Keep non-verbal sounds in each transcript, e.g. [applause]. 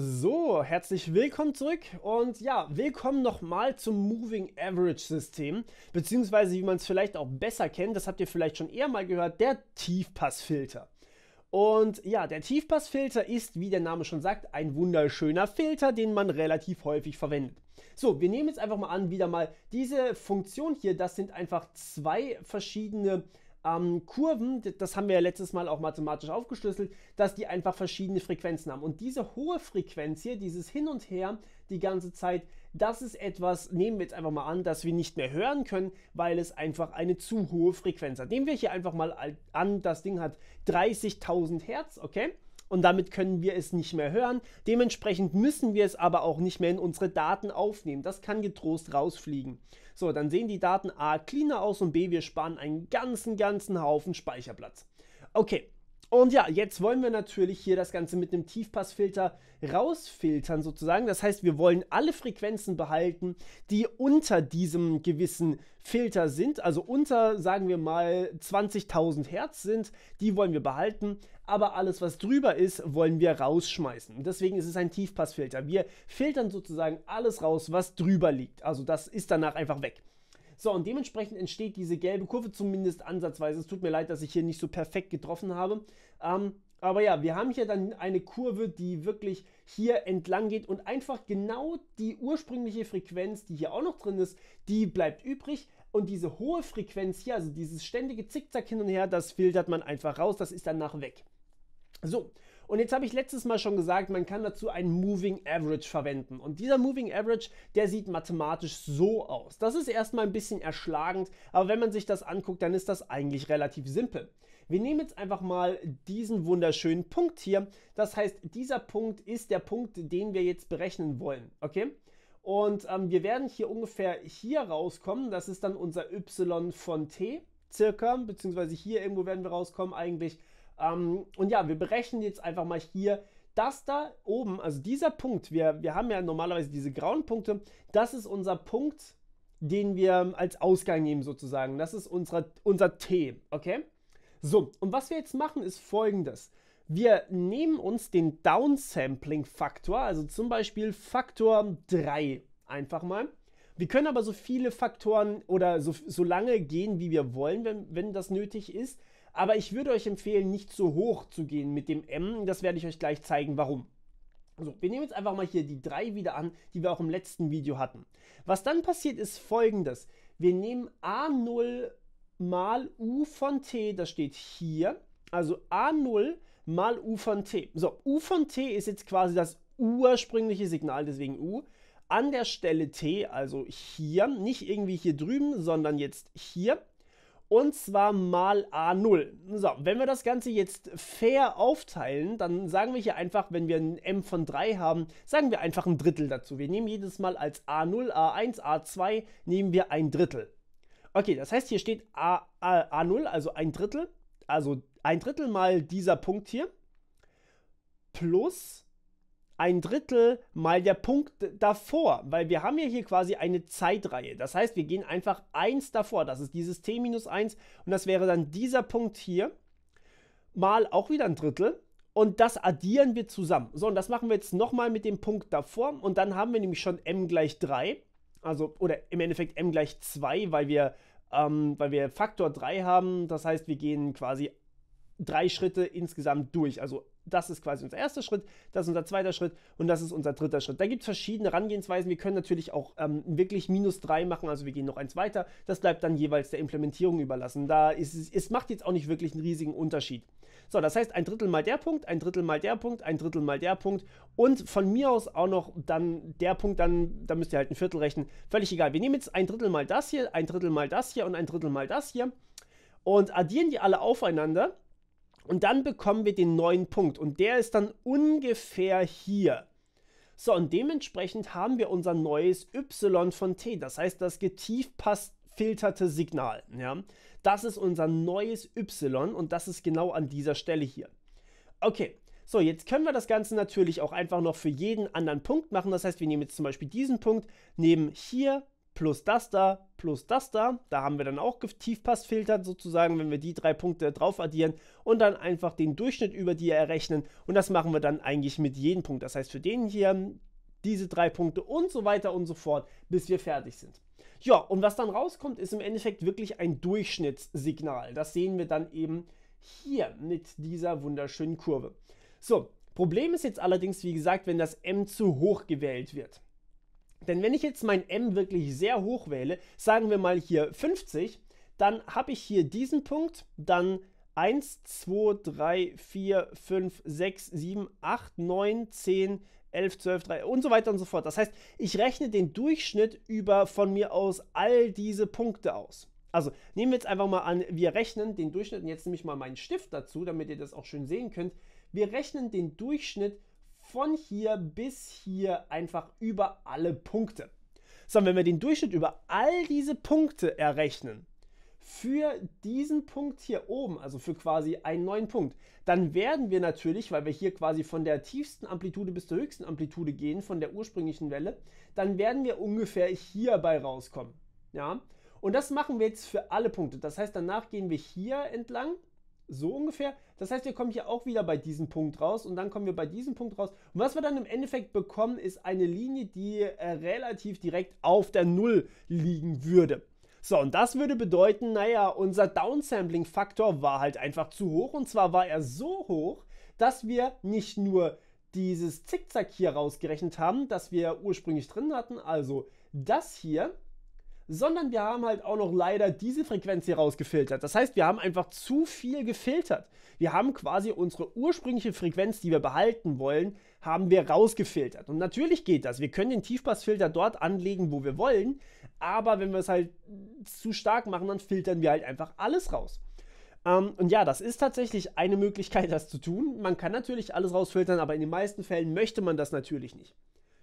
So, herzlich willkommen zurück und ja, willkommen nochmal zum Moving Average System, beziehungsweise wie man es vielleicht auch besser kennt, das habt ihr vielleicht schon eher mal gehört, der Tiefpassfilter. Und ja, der Tiefpassfilter ist, wie der Name schon sagt, ein wunderschöner Filter, den man relativ häufig verwendet. So, wir nehmen jetzt einfach mal an, wieder mal diese Funktion hier, das sind einfach zwei verschiedene äh, ähm, Kurven, das haben wir ja letztes Mal auch mathematisch aufgeschlüsselt, dass die einfach verschiedene Frequenzen haben. Und diese hohe Frequenz hier, dieses Hin und Her die ganze Zeit, das ist etwas, nehmen wir jetzt einfach mal an, dass wir nicht mehr hören können, weil es einfach eine zu hohe Frequenz hat. Nehmen wir hier einfach mal an, das Ding hat 30.000 Hertz, okay? und damit können wir es nicht mehr hören. Dementsprechend müssen wir es aber auch nicht mehr in unsere Daten aufnehmen. Das kann getrost rausfliegen. So, dann sehen die Daten A cleaner aus und B, wir sparen einen ganzen, ganzen Haufen Speicherplatz. Okay, und ja, jetzt wollen wir natürlich hier das Ganze mit einem Tiefpassfilter rausfiltern sozusagen. Das heißt, wir wollen alle Frequenzen behalten, die unter diesem gewissen Filter sind. Also unter, sagen wir mal, 20.000 Hertz sind. Die wollen wir behalten. Aber alles, was drüber ist, wollen wir rausschmeißen. Deswegen ist es ein Tiefpassfilter. Wir filtern sozusagen alles raus, was drüber liegt. Also das ist danach einfach weg. So, und dementsprechend entsteht diese gelbe Kurve zumindest ansatzweise. Es tut mir leid, dass ich hier nicht so perfekt getroffen habe. Ähm, aber ja, wir haben hier dann eine Kurve, die wirklich hier entlang geht und einfach genau die ursprüngliche Frequenz, die hier auch noch drin ist, die bleibt übrig. Und diese hohe Frequenz hier, also dieses ständige Zickzack hin und her, das filtert man einfach raus, das ist danach weg. So, und jetzt habe ich letztes Mal schon gesagt, man kann dazu einen Moving Average verwenden. Und dieser Moving Average, der sieht mathematisch so aus. Das ist erstmal ein bisschen erschlagend, aber wenn man sich das anguckt, dann ist das eigentlich relativ simpel. Wir nehmen jetzt einfach mal diesen wunderschönen Punkt hier. Das heißt, dieser Punkt ist der Punkt, den wir jetzt berechnen wollen. Okay? Und ähm, wir werden hier ungefähr hier rauskommen. Das ist dann unser y von t circa, beziehungsweise hier irgendwo werden wir rauskommen eigentlich. Ähm, und ja, wir berechnen jetzt einfach mal hier das da oben, also dieser Punkt, wir, wir haben ja normalerweise diese grauen Punkte, das ist unser Punkt, den wir als Ausgang nehmen sozusagen. Das ist unsere, unser T, okay? So, und was wir jetzt machen, ist folgendes. Wir nehmen uns den Downsampling-Faktor, also zum Beispiel Faktor 3 einfach mal. Wir können aber so viele Faktoren oder so, so lange gehen, wie wir wollen, wenn, wenn das nötig ist. Aber ich würde euch empfehlen, nicht so hoch zu gehen mit dem M. Das werde ich euch gleich zeigen, warum. So, wir nehmen jetzt einfach mal hier die drei wieder an, die wir auch im letzten Video hatten. Was dann passiert ist folgendes. Wir nehmen A0 mal U von T, das steht hier. Also A0 mal U von T. So, U von T ist jetzt quasi das ursprüngliche Signal, deswegen U. An der Stelle T, also hier, nicht irgendwie hier drüben, sondern jetzt hier. Und zwar mal A0. So, wenn wir das Ganze jetzt fair aufteilen, dann sagen wir hier einfach, wenn wir ein M von 3 haben, sagen wir einfach ein Drittel dazu. Wir nehmen jedes Mal als A0, A1, A2, nehmen wir ein Drittel. Okay, das heißt, hier steht A, A, A0, also ein Drittel, also ein Drittel mal dieser Punkt hier, plus ein Drittel mal der Punkt davor, weil wir haben ja hier quasi eine Zeitreihe. Das heißt, wir gehen einfach 1 davor, das ist dieses t minus 1 und das wäre dann dieser Punkt hier mal auch wieder ein Drittel und das addieren wir zusammen. So, und das machen wir jetzt nochmal mit dem Punkt davor und dann haben wir nämlich schon m gleich 3, also oder im Endeffekt m gleich 2, weil wir, ähm, weil wir Faktor 3 haben. Das heißt, wir gehen quasi drei Schritte insgesamt durch, also das ist quasi unser erster Schritt, das ist unser zweiter Schritt und das ist unser dritter Schritt. Da gibt es verschiedene Herangehensweisen. Wir können natürlich auch ähm, wirklich minus drei machen, also wir gehen noch eins weiter. Das bleibt dann jeweils der Implementierung überlassen. Da ist es, es macht jetzt auch nicht wirklich einen riesigen Unterschied. So, das heißt ein Drittel mal der Punkt, ein Drittel mal der Punkt, ein Drittel mal der Punkt und von mir aus auch noch dann der Punkt, dann da müsst ihr halt ein Viertel rechnen. Völlig egal. Wir nehmen jetzt ein Drittel mal das hier, ein Drittel mal das hier und ein Drittel mal das hier und addieren die alle aufeinander und dann bekommen wir den neuen Punkt und der ist dann ungefähr hier. So, und dementsprechend haben wir unser neues Y von T, das heißt das getiefpassfilterte Signal. Ja? Das ist unser neues Y und das ist genau an dieser Stelle hier. Okay, so, jetzt können wir das Ganze natürlich auch einfach noch für jeden anderen Punkt machen. Das heißt, wir nehmen jetzt zum Beispiel diesen Punkt, nehmen hier plus das da, plus das da. Da haben wir dann auch Tiefpassfilter sozusagen, wenn wir die drei Punkte drauf addieren und dann einfach den Durchschnitt über die errechnen. Und das machen wir dann eigentlich mit jedem Punkt. Das heißt, für den hier diese drei Punkte und so weiter und so fort, bis wir fertig sind. Ja, und was dann rauskommt, ist im Endeffekt wirklich ein Durchschnittssignal. Das sehen wir dann eben hier mit dieser wunderschönen Kurve. So, Problem ist jetzt allerdings, wie gesagt, wenn das M zu hoch gewählt wird. Denn wenn ich jetzt mein M wirklich sehr hoch wähle, sagen wir mal hier 50, dann habe ich hier diesen Punkt, dann 1, 2, 3, 4, 5, 6, 7, 8, 9, 10, 11, 12, 3 und so weiter und so fort. Das heißt, ich rechne den Durchschnitt über von mir aus all diese Punkte aus. Also nehmen wir jetzt einfach mal an, wir rechnen den Durchschnitt, und jetzt nehme ich mal meinen Stift dazu, damit ihr das auch schön sehen könnt. Wir rechnen den Durchschnitt von hier bis hier einfach über alle Punkte. So, wenn wir den Durchschnitt über all diese Punkte errechnen, für diesen Punkt hier oben, also für quasi einen neuen Punkt, dann werden wir natürlich, weil wir hier quasi von der tiefsten Amplitude bis zur höchsten Amplitude gehen, von der ursprünglichen Welle, dann werden wir ungefähr hierbei rauskommen. Ja? Und das machen wir jetzt für alle Punkte. Das heißt, danach gehen wir hier entlang so ungefähr. Das heißt, wir kommen hier auch wieder bei diesem Punkt raus und dann kommen wir bei diesem Punkt raus. Und was wir dann im Endeffekt bekommen, ist eine Linie, die äh, relativ direkt auf der Null liegen würde. So, und das würde bedeuten, naja, unser Downsampling-Faktor war halt einfach zu hoch. Und zwar war er so hoch, dass wir nicht nur dieses Zickzack hier rausgerechnet haben, das wir ursprünglich drin hatten, also das hier, sondern wir haben halt auch noch leider diese Frequenz hier rausgefiltert. Das heißt, wir haben einfach zu viel gefiltert. Wir haben quasi unsere ursprüngliche Frequenz, die wir behalten wollen, haben wir rausgefiltert. Und natürlich geht das. Wir können den Tiefpassfilter dort anlegen, wo wir wollen, aber wenn wir es halt zu stark machen, dann filtern wir halt einfach alles raus. Ähm, und ja, das ist tatsächlich eine Möglichkeit, [laughs] das zu tun. Man kann natürlich alles rausfiltern, aber in den meisten Fällen möchte man das natürlich nicht.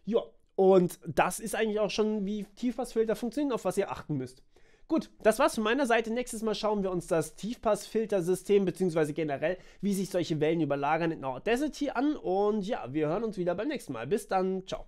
Ja, und das ist eigentlich auch schon, wie Tiefpassfilter funktionieren, auf was ihr achten müsst. Gut, das war's von meiner Seite. Nächstes Mal schauen wir uns das Tiefpassfiltersystem bzw. generell, wie sich solche Wellen überlagern in Audacity an. Und ja, wir hören uns wieder beim nächsten Mal. Bis dann, ciao.